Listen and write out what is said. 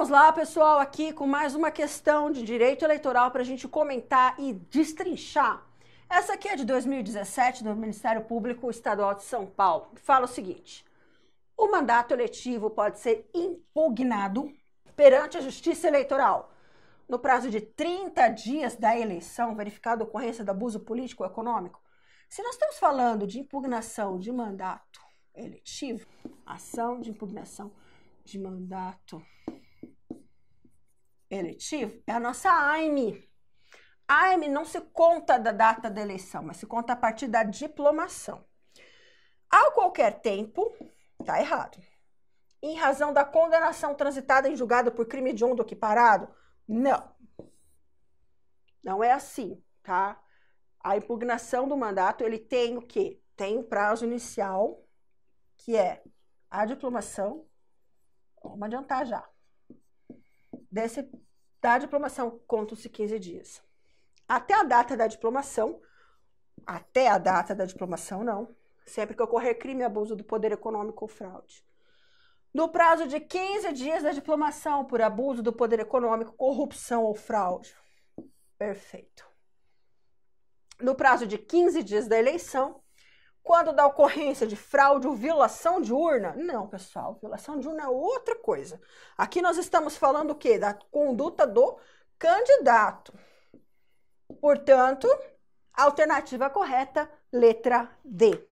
Vamos lá, pessoal, aqui com mais uma questão de direito eleitoral para a gente comentar e destrinchar. Essa aqui é de 2017, do Ministério Público Estadual de São Paulo. Fala o seguinte: o mandato eletivo pode ser impugnado perante a Justiça Eleitoral no prazo de 30 dias da eleição, verificada a ocorrência do abuso político ou econômico. Se nós estamos falando de impugnação de mandato eletivo, ação de impugnação de mandato eletivo é a nossa AIME. A AIME não se conta da data da eleição, mas se conta a partir da diplomação. Ao qualquer tempo, está errado. Em razão da condenação transitada em julgado por crime de do que equiparado? Não. Não é assim, tá? A impugnação do mandato, ele tem o quê? Tem o prazo inicial, que é a diplomação. Vamos adiantar já desse, da diplomação, contam-se 15 dias. Até a data da diplomação, até a data da diplomação, não, sempre que ocorrer crime, abuso do poder econômico ou fraude. No prazo de 15 dias da diplomação por abuso do poder econômico, corrupção ou fraude. Perfeito. No prazo de 15 dias da eleição, quando da ocorrência de fraude ou violação de urna? Não, pessoal, violação de urna é outra coisa. Aqui nós estamos falando o quê? Da conduta do candidato. Portanto, alternativa correta, letra D.